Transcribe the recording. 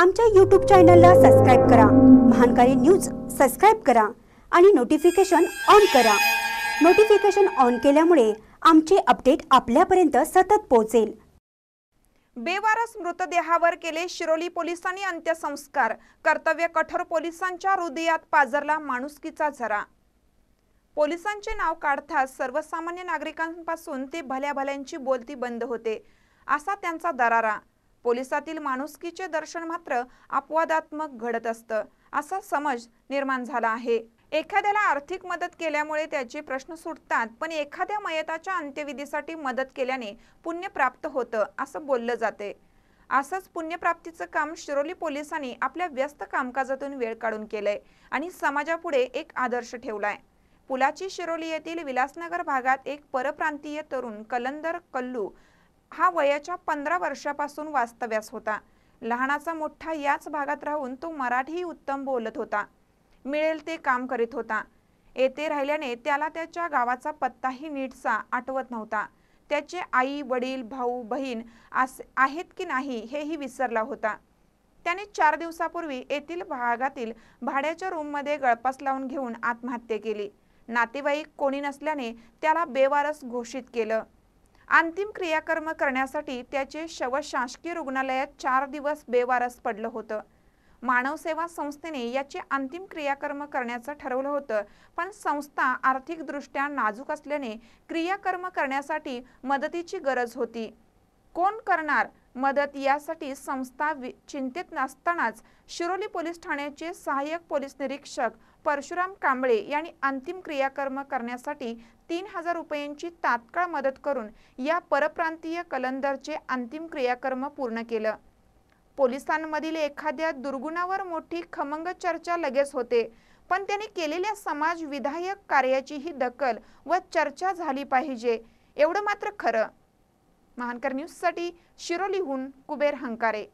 आमच्या यूट्यूब चॅनलला सबस्क्राईब करा महानकारी न्यूज सबस्क्राईब करा आणि नोटिफिकेशन ऑन करा नोटिफिकेशन ऑन केल्यामुळे आमचे अपडेट आपल्यापर्यंत सतत पोहोचेल बेवारस मृतदेहावर केले शिरोली पोलिसांनी अंत्यसंस्कार कर्तव्य कठोर पोलिसांच्या हृदयात पाजरला माणुसकीचा झरा पोलिसांचे नाव काढताच सर्वसामान्य नागरिकांपासून ते भल्या भल्यांची बोलती बंद होते असा त्यांचा दरारा पोलिसातील माणुसकीचे दर्शन मात्र अपवादात्मक घडत असतं असा समज निर्माण झाला आहे एखाद्याला आर्थिक मदत केल्यामुळे त्याचे प्रश्न सुटतात पण एखाद्या मयताच्या अंत्यविधीसाठी मदत केल्याने पुण्य प्राप्त होतं असं बोललं जाते असंच पुण्यप्राप्तीचं काम शिरोली पोलिसांनी आपल्या व्यस्त कामकाजातून वेळ काढून केलंय आणि समाजापुढे एक आदर्श ठेवलाय पुलाची शिरोली येथील विलासनगर भागात एक परप्रांतीय तरुण कलंदर कल्लू हा वयाच्या पंधरा वर्षापासून वास्तव्यास होता लहानाचा मोठा याच भागात राहून तो मराठीही उत्तम बोलत होता मिळेल ते काम करीत होता येथे राहिल्याने त्याला त्याच्या गावाचा पत्ताही नीटसा आठवत नव्हता त्याचे आई वडील भाऊ बहीण असे आहेत की नाही हेही विसरला होता त्याने चार दिवसापूर्वी येथील भागातील भाड्याच्या रूममध्ये गळपास लावून घेऊन आत्महत्या केली नातेवाईक कोणी नसल्याने त्याला बेवारस घोषित केलं अंतिम क्रियाकर्म करण्यासाठी त्याचे शव शासकीय रुग्णालयात चार दिवस बेवारस पडलं होतं मानवसेवा संस्थेने याचे अंतिम क्रियाकर्म करण्याचं ठरवलं होतं पण संस्था आर्थिकदृष्ट्या नाजूक असल्याने क्रियाकर्म करण्यासाठी मदतीची गरज होती कोण करणार मदत यासाठी संस्था चिंतेत नसतानाच शिरोली पोलीस ठाण्याचे सहाय्यक पोलीस निरीक्षक परशुराम कांबळे यांनी अंतिम क्रियाकर्म करण्यासाठी तीन हजार रुपयांची तात्काळ मदत करून या परप्रांतीय कलंदरचे अंतिम क्रियाकर्म पूर्ण केलं पोलिसांमधील एखाद्या दुर्गुणावर मोठी खमंग चर्चा लगेच होते पण त्यांनी केलेल्या समाज विधायक कार्याचीही दखल व चर्चा झाली पाहिजे एवढं मात्र खरं महानकर न्यूज साठी शिरोलीहून कुबेर हंकारे